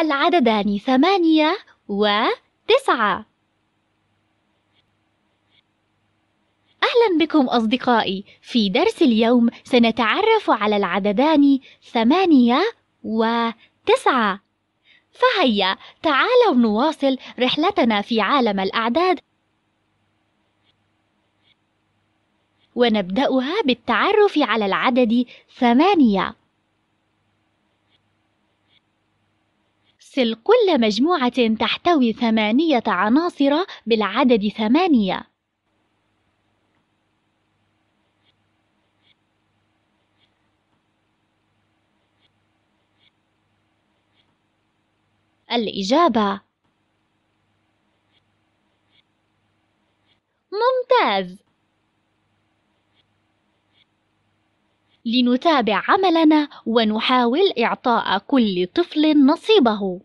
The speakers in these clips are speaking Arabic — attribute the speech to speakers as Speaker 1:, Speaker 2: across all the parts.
Speaker 1: العددان ثمانية وتسعة أهلا بكم أصدقائي في درس اليوم سنتعرف على العددان ثمانية وتسعة فهيا تعالوا نواصل رحلتنا في عالم الأعداد ونبدأها بالتعرف على العدد ثمانية فصل كل مجموعة تحتوي ثمانية عناصر بالعدد ثمانية الإجابة ممتاز لنتابع عملنا ونحاول إعطاء كل طفل نصيبه.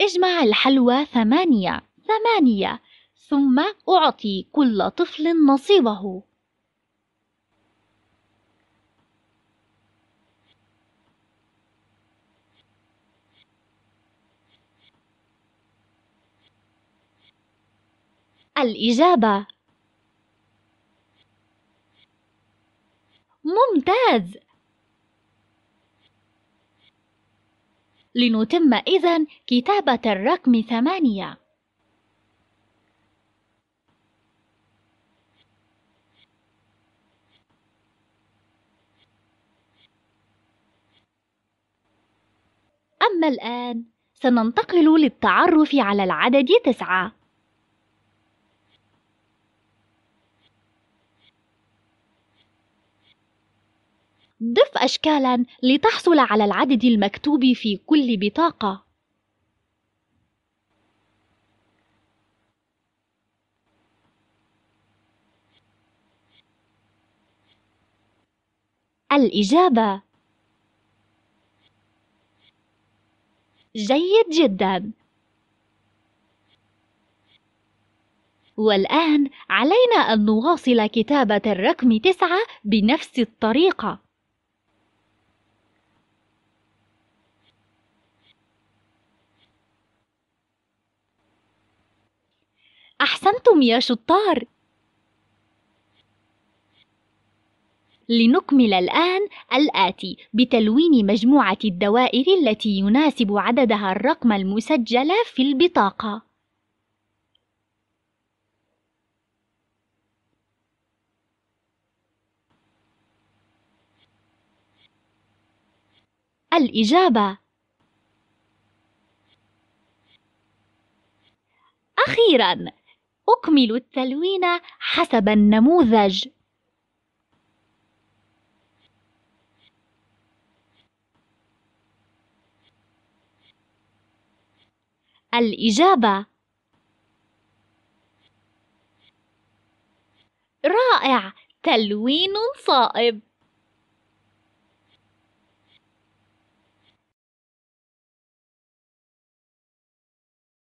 Speaker 1: اجمع الحلوى ثمانية ثمانية ثم أعطي كل طفل نصيبه. الإجابة ممتاز لنتم إذن كتابة الرقم ثمانية أما الآن سننتقل للتعرف على العدد تسعة ضف أشكالا لتحصل على العدد المكتوب في كل بطاقة الإجابة جيد جدا والآن علينا أن نواصل كتابة الرقم تسعة بنفس الطريقة أحسنتم يا شطار لنكمل الآن الآتي بتلوين مجموعة الدوائر التي يناسب عددها الرقم المسجل في البطاقة. الإجابة أخيراً أكمل التلوين حسب النموذج الإجابة رائع تلوين صائب